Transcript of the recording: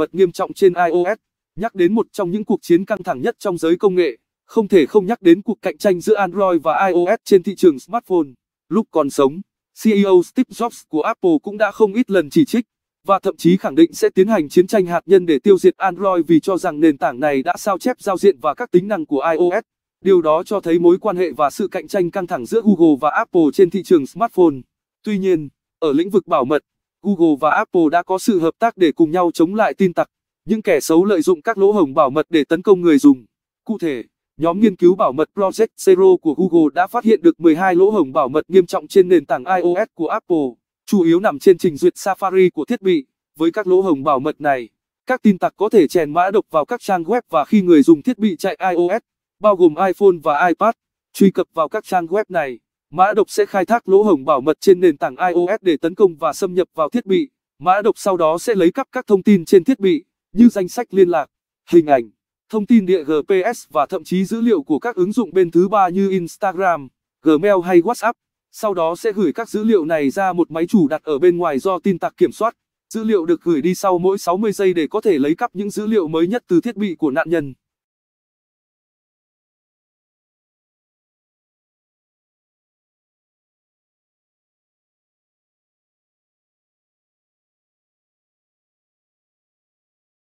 bật nghiêm trọng trên iOS. Nhắc đến một trong những cuộc chiến căng thẳng nhất trong giới công nghệ, không thể không nhắc đến cuộc cạnh tranh giữa Android và iOS trên thị trường smartphone. Lúc còn sống, CEO Steve Jobs của Apple cũng đã không ít lần chỉ trích và thậm chí khẳng định sẽ tiến hành chiến tranh hạt nhân để tiêu diệt Android vì cho rằng nền tảng này đã sao chép giao diện và các tính năng của iOS. Điều đó cho thấy mối quan hệ và sự cạnh tranh căng thẳng giữa Google và Apple trên thị trường smartphone. Tuy nhiên, ở lĩnh vực bảo mật, Google và Apple đã có sự hợp tác để cùng nhau chống lại tin tặc, những kẻ xấu lợi dụng các lỗ hổng bảo mật để tấn công người dùng. Cụ thể, nhóm nghiên cứu bảo mật Project Zero của Google đã phát hiện được 12 lỗ hổng bảo mật nghiêm trọng trên nền tảng iOS của Apple, chủ yếu nằm trên trình duyệt Safari của thiết bị. Với các lỗ hổng bảo mật này, các tin tặc có thể chèn mã độc vào các trang web và khi người dùng thiết bị chạy iOS, bao gồm iPhone và iPad, truy cập vào các trang web này Mã độc sẽ khai thác lỗ hổng bảo mật trên nền tảng iOS để tấn công và xâm nhập vào thiết bị. Mã độc sau đó sẽ lấy cắp các thông tin trên thiết bị, như danh sách liên lạc, hình ảnh, thông tin địa GPS và thậm chí dữ liệu của các ứng dụng bên thứ ba như Instagram, Gmail hay WhatsApp. Sau đó sẽ gửi các dữ liệu này ra một máy chủ đặt ở bên ngoài do tin tặc kiểm soát. Dữ liệu được gửi đi sau mỗi 60 giây để có thể lấy cắp những dữ liệu mới nhất từ thiết bị của nạn nhân.